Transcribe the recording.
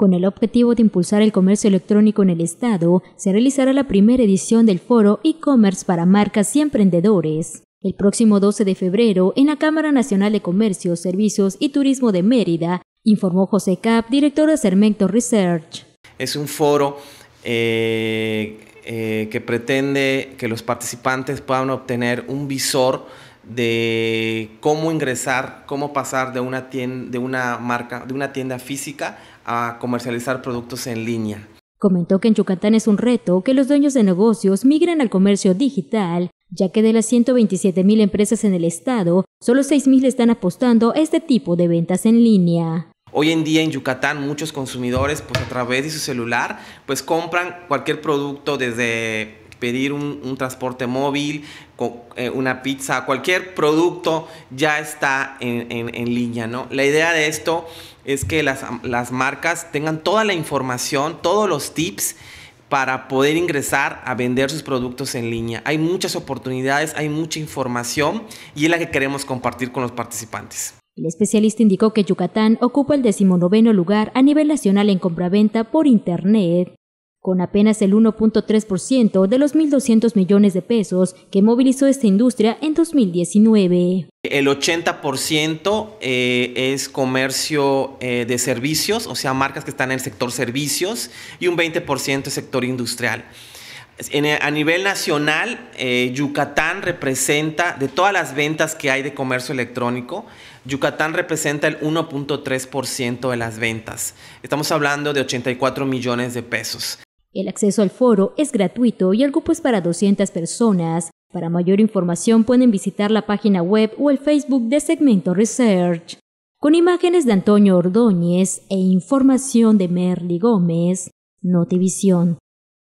Con el objetivo de impulsar el comercio electrónico en el Estado, se realizará la primera edición del foro e-commerce para marcas y emprendedores. El próximo 12 de febrero, en la Cámara Nacional de Comercio, Servicios y Turismo de Mérida, informó José Cap, director de Cermento Research. Es un foro eh, eh, que pretende que los participantes puedan obtener un visor de cómo ingresar, cómo pasar de una, tienda, de una marca, de una tienda física a comercializar productos en línea. Comentó que en Yucatán es un reto que los dueños de negocios migren al comercio digital, ya que de las 127 mil empresas en el estado, solo 6 mil están apostando este tipo de ventas en línea. Hoy en día en Yucatán muchos consumidores pues a través de su celular pues compran cualquier producto desde pedir un, transporte móvil, eh, una pizza, cualquier producto ya está en, línea, ¿no? La idea de esto es que las, las marcas tengan toda la información, todos los tips para poder ingresar a vender sus productos en línea. Hay muchas oportunidades, hay mucha información y es la que queremos compartir con los participantes. El especialista indicó que Yucatán ocupa el decimonoveno lugar a nivel nacional en compraventa por Internet con apenas el 1.3% de los 1.200 millones de pesos que movilizó esta industria en 2019. El 80% eh, es comercio eh, de servicios, o sea, marcas que están en el sector servicios, y un 20% es sector industrial. a nivel nacional, eh, Yucatán representa, de todas las ventas que hay de comercio electrónico, Yucatán representa el 1.3% de las ventas. Estamos hablando de 84 millones de pesos. El acceso al foro es gratuito y el grupo es pues, para 200 personas. Para mayor información pueden visitar la página web o el Facebook de Segmento Research. Con imágenes de Antonio Ordóñez e información de Merly Gómez, Notivisión.